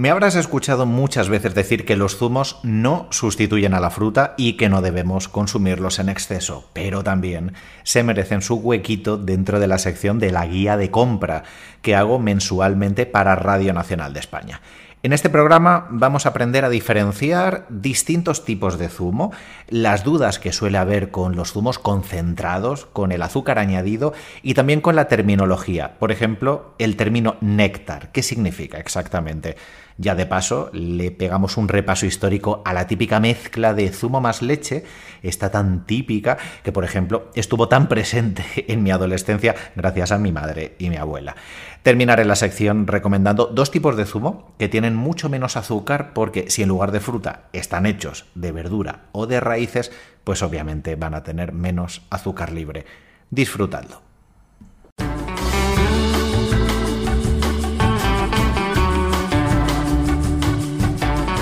Me habrás escuchado muchas veces decir que los zumos no sustituyen a la fruta y que no debemos consumirlos en exceso, pero también se merecen su huequito dentro de la sección de la guía de compra que hago mensualmente para Radio Nacional de España. En este programa vamos a aprender a diferenciar distintos tipos de zumo, las dudas que suele haber con los zumos concentrados, con el azúcar añadido y también con la terminología. Por ejemplo, el término néctar. ¿Qué significa exactamente? Ya de paso, le pegamos un repaso histórico a la típica mezcla de zumo más leche, está tan típica que, por ejemplo, estuvo tan presente en mi adolescencia gracias a mi madre y mi abuela. Terminaré la sección recomendando dos tipos de zumo que tienen mucho menos azúcar porque si en lugar de fruta están hechos de verdura o de raíces, pues obviamente van a tener menos azúcar libre. Disfrutadlo.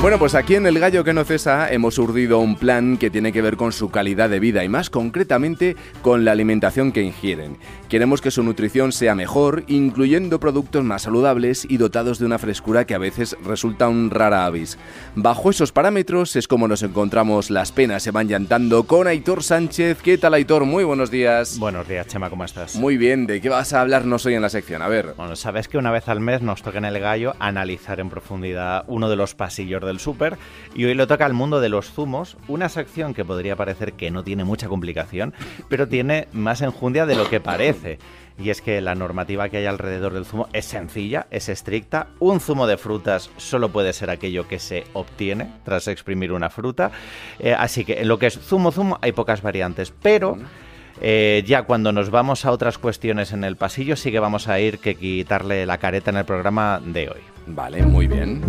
Bueno, pues aquí en El Gallo que no cesa hemos urdido un plan que tiene que ver con su calidad de vida y más concretamente con la alimentación que ingieren. Queremos que su nutrición sea mejor, incluyendo productos más saludables y dotados de una frescura que a veces resulta un rara avis. Bajo esos parámetros es como nos encontramos las penas se van llantando con Aitor Sánchez. ¿Qué tal Aitor? Muy buenos días. Buenos días, Chema, ¿cómo estás? Muy bien, ¿de qué vas a hablarnos hoy en la sección? A ver. Bueno, sabes que una vez al mes nos toca en El Gallo analizar en profundidad uno de los pasillos del Super súper y hoy lo toca al mundo de los zumos, una sección que podría parecer que no tiene mucha complicación, pero tiene más enjundia de lo que parece. Y es que la normativa que hay alrededor del zumo es sencilla, es estricta. Un zumo de frutas solo puede ser aquello que se obtiene tras exprimir una fruta. Eh, así que en lo que es zumo zumo hay pocas variantes, pero... Eh, ya cuando nos vamos a otras cuestiones en el pasillo, sí que vamos a ir que quitarle la careta en el programa de hoy. Vale, muy bien.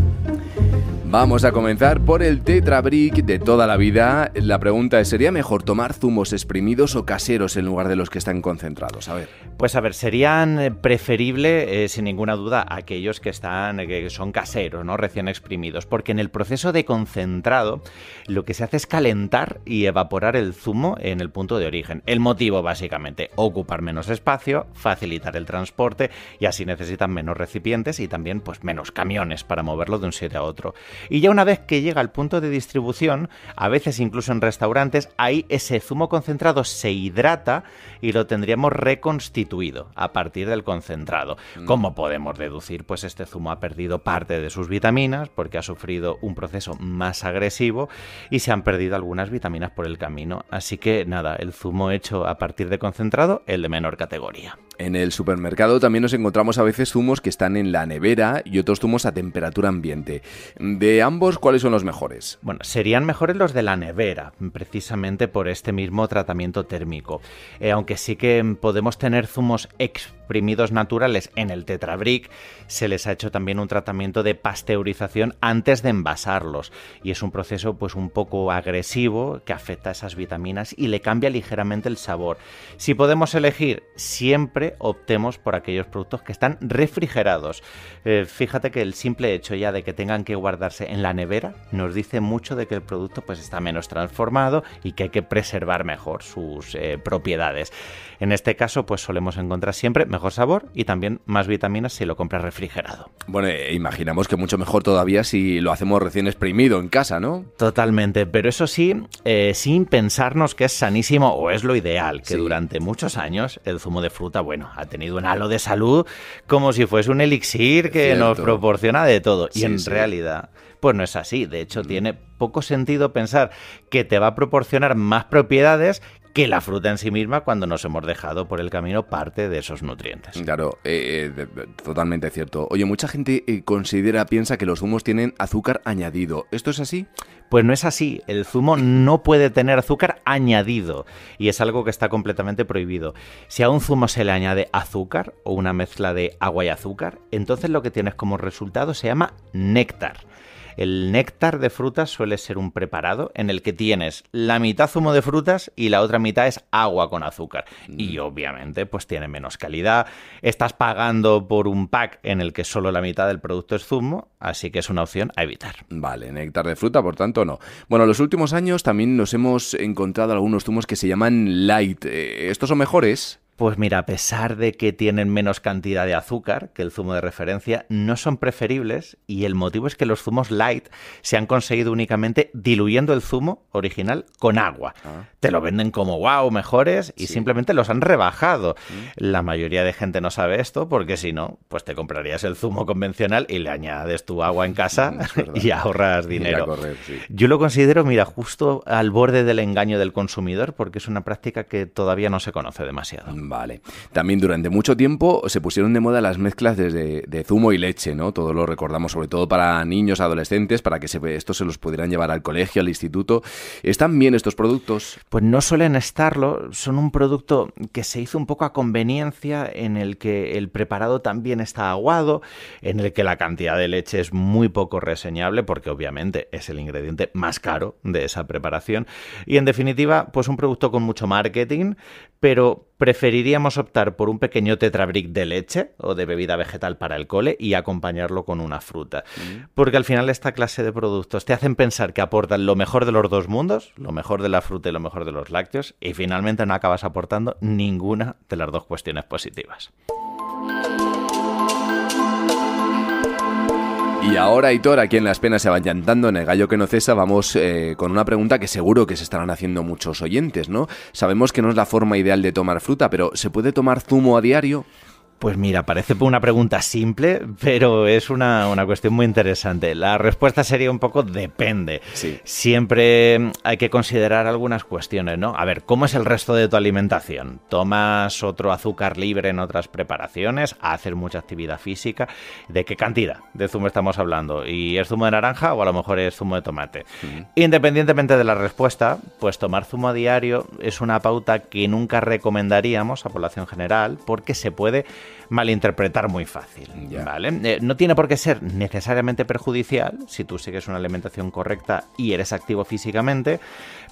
Vamos a comenzar por el Tetra de toda la vida. La pregunta es, ¿sería mejor tomar zumos exprimidos o caseros en lugar de los que están concentrados? A ver. Pues a ver, serían eh, preferible, eh, sin ninguna duda, aquellos que, están, eh, que son caseros, ¿no? recién exprimidos, porque en el proceso de concentrado lo que se hace es calentar y evaporar el zumo en el punto de origen. El motivo, básicamente, ocupar menos espacio, facilitar el transporte y así necesitan menos recipientes y también pues, menos camiones para moverlo de un sitio a otro. Y ya una vez que llega al punto de distribución, a veces incluso en restaurantes, ahí ese zumo concentrado se hidrata y lo tendríamos reconstituido a partir del concentrado. Mm. Como podemos deducir, pues este zumo ha perdido parte de sus vitaminas porque ha sufrido un proceso más agresivo y se han perdido algunas vitaminas por el camino. Así que nada, el zumo hecho a partir de concentrado, el de menor categoría. En el supermercado también nos encontramos a veces zumos que están en la nevera y otros zumos a temperatura ambiente. De ambos, ¿cuáles son los mejores? Bueno, serían mejores los de la nevera, precisamente por este mismo tratamiento térmico. Eh, aunque sí que podemos tener zumos exprimidos naturales en el tetrabric, se les ha hecho también un tratamiento de pasteurización antes de envasarlos. Y es un proceso pues un poco agresivo que afecta a esas vitaminas y le cambia ligeramente el sabor. Si podemos elegir siempre optemos por aquellos productos que están refrigerados. Eh, fíjate que el simple hecho ya de que tengan que guardarse en la nevera nos dice mucho de que el producto pues está menos transformado y que hay que preservar mejor sus eh, propiedades. En este caso pues solemos encontrar siempre mejor sabor y también más vitaminas si lo compras refrigerado. Bueno, eh, imaginamos que mucho mejor todavía si lo hacemos recién exprimido en casa, ¿no? Totalmente, pero eso sí, sin pensarnos que es sanísimo o es lo ideal, que durante muchos años el zumo de fruta, bueno, ha tenido un halo de salud como si fuese un elixir que nos proporciona de todo. y en realidad, pues no es así. De hecho, mm. tiene poco sentido pensar que te va a proporcionar más propiedades que la fruta en sí misma cuando nos hemos dejado por el camino parte de esos nutrientes. Claro, eh, eh, totalmente cierto. Oye, mucha gente eh, considera, piensa que los zumos tienen azúcar añadido. ¿Esto es así? Pues no es así. El zumo no puede tener azúcar añadido y es algo que está completamente prohibido. Si a un zumo se le añade azúcar o una mezcla de agua y azúcar, entonces lo que tienes como resultado se llama néctar. El néctar de frutas suele ser un preparado en el que tienes la mitad zumo de frutas y la otra mitad es agua con azúcar. Y mm. obviamente, pues tiene menos calidad. Estás pagando por un pack en el que solo la mitad del producto es zumo, así que es una opción a evitar. Vale, néctar de fruta, por tanto, no. Bueno, en los últimos años también nos hemos encontrado algunos zumos que se llaman light. Eh, ¿Estos son mejores? Pues mira, a pesar de que tienen menos cantidad de azúcar que el zumo de referencia, no son preferibles y el motivo es que los zumos light se han conseguido únicamente diluyendo el zumo original con agua. Ah. Te lo venden como wow, mejores y simplemente los han rebajado. Mm. La mayoría de gente no sabe esto porque si no, pues te comprarías el zumo convencional y le añades tu agua en casa mm, y ahorras dinero. Yo lo considero, mira, justo al borde del engaño del consumidor porque es una práctica que todavía no se conoce demasiado. Vale. También durante mucho tiempo se pusieron de moda las mezclas de zumo y leche, ¿no? Todo lo recordamos, sobre todo para niños, adolescentes, para que se, estos se los pudieran llevar al colegio, al instituto. ¿Están bien estos productos? Pues no suelen estarlo, son un producto que se hizo un poco a conveniencia, en el que el preparado también está aguado, en el que la cantidad de leche es muy poco reseñable, porque obviamente es el ingrediente más caro de esa preparación. Y en definitiva, pues un producto con mucho marketing, pero preferiríamos optar por un pequeño tetrabric de leche o de bebida vegetal para el cole y acompañarlo con una fruta. Mm. Porque al final esta clase de productos te hacen pensar que aportan lo mejor de los dos mundos, lo mejor de la fruta y lo mejor de los lácteos, y finalmente no acabas aportando ninguna de las dos cuestiones positivas. Y ahora, Hitor, aquí en Las Penas se van llantando, en El Gallo que no cesa, vamos eh, con una pregunta que seguro que se estarán haciendo muchos oyentes, ¿no? Sabemos que no es la forma ideal de tomar fruta, pero ¿se puede tomar zumo a diario? Pues mira, parece mm. una pregunta simple, pero es una, cuestión muy interesante. La respuesta sería un poco depende. Siempre hay que considerar algunas cuestiones, ¿no? A ver, ¿cómo es el resto de tu alimentación? ¿Tomas otro azúcar libre en otras preparaciones? ¿Haces mucha actividad física? ¿De qué cantidad de zumo estamos hablando? ¿Y es zumo de naranja o a lo mejor es zumo de tomate? Mm. Independientemente de la respuesta, pues tomar zumo a diario es una pauta que nunca recomendaríamos a población general porque se puede malinterpretar muy fácil. ¿vale? Eh, no tiene por qué ser necesariamente perjudicial si tú sigues una alimentación correcta y eres activo físicamente,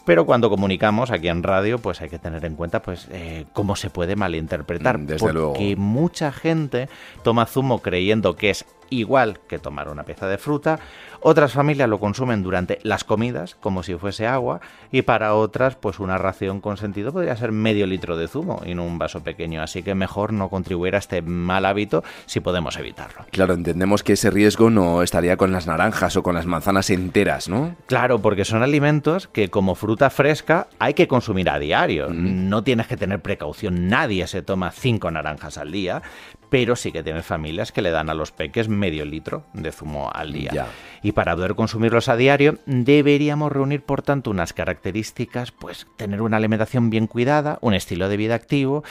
pero cuando comunicamos aquí en radio, pues hay que tener en cuenta pues, eh, cómo se puede malinterpretar. Mm, desde porque mucha gente toma zumo creyendo que es igual que tomar una pieza de fruta. Otras familias lo consumen durante las comidas, como si fuese agua, y para otras, pues una ración con sentido podría ser medio litro de zumo en un vaso pequeño, así que mejor no contribuir a este mal hábito si podemos evitarlo. Claro, entendemos que ese riesgo no estaría con las naranjas o con las manzanas enteras, ¿no? Claro, porque son alimentos que como fruta fresca hay que consumir a diario. Mm. No tienes que tener precaución, nadie se toma cinco naranjas al día, pero sí que tienen familias que le dan a los peques medio litro de zumo al día. Y para poder consumirlos a diario, deberíamos reunir, por tanto, unas características, pues tener una alimentación bien cuidada, un estilo de vida activo,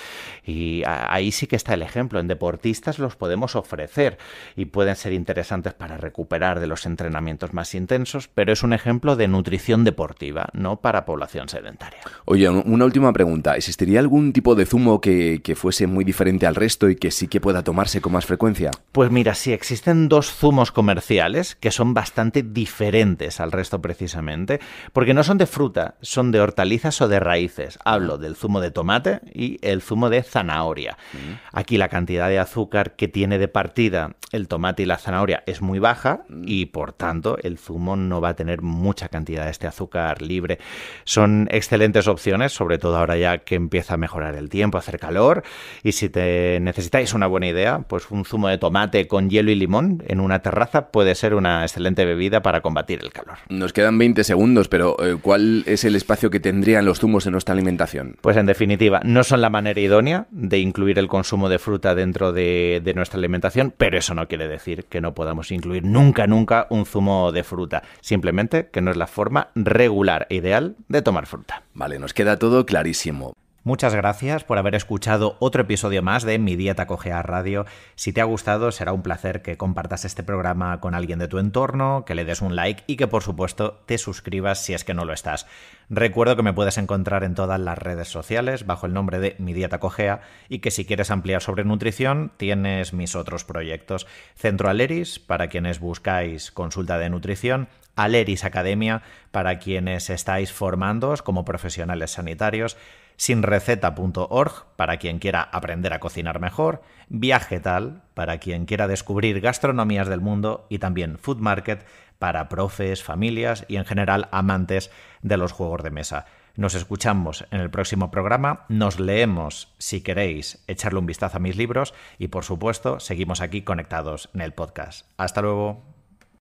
y ahí sí que está el ejemplo. En deportistas los podemos ofrecer y pueden ser interesantes para recuperar de los entrenamientos más intensos, pero es un ejemplo de nutrición deportiva, no para población sedentaria. Oye, una última pregunta. ¿Existiría algún tipo de zumo que fuese muy diferente al resto y que sí que pueda tomarse con más frecuencia? Pues mira, sí, existen dos zumos comerciales que son bastante diferentes al resto precisamente, porque no son de fruta, son de hortalizas o de raíces. Hablo ah. del zumo de tomate y el zumo de zanahoria. Mm. Aquí la cantidad de azúcar que tiene de partida el tomate y la zanahoria es muy baja mm. y por tanto el zumo no va a tener mucha cantidad de este azúcar libre. Son excelentes opciones, sobre todo ahora ya que empieza a mejorar el tiempo, hacer calor y si te necesitáis una buena idea, pues un zumo de tomate con hielo y limón en una terraza puede ser una excelente bebida para combatir el calor. Nos quedan 20 segundos, pero eh, ¿cuál es el espacio que tendrían los zumos en nuestra alimentación? Pues en definitiva, no son la manera idónea de incluir el consumo de fruta dentro de, de nuestra alimentación, pero eso no quiere decir que no podamos incluir nunca, nunca un zumo de fruta. Simplemente que no es la forma regular e ideal de tomar fruta. Vale, nos queda todo clarísimo. Muchas gracias por haber escuchado otro episodio más de Mi Dieta Cogea Radio. Si te ha gustado, será un placer que compartas este programa con alguien de tu entorno, que le des un like y que por supuesto te suscribas si es que no lo estás. Recuerdo que me puedes encontrar en todas las redes sociales bajo el nombre de Mi Dieta Cogea y que si quieres ampliar sobre nutrición, tienes mis otros proyectos. Centro Aleris, para quienes buscáis consulta de nutrición, Aleris Academia, para quienes estáis formándoos como profesionales sanitarios, sinreceta.org para quien quiera aprender a cocinar mejor, Viaje Tal para quien quiera descubrir gastronomías del mundo y también Food Market para profes, familias y en general amantes de los juegos de mesa. Nos escuchamos en el próximo programa, nos leemos si queréis echarle un vistazo a mis libros y por supuesto seguimos aquí conectados en el podcast. Hasta luego.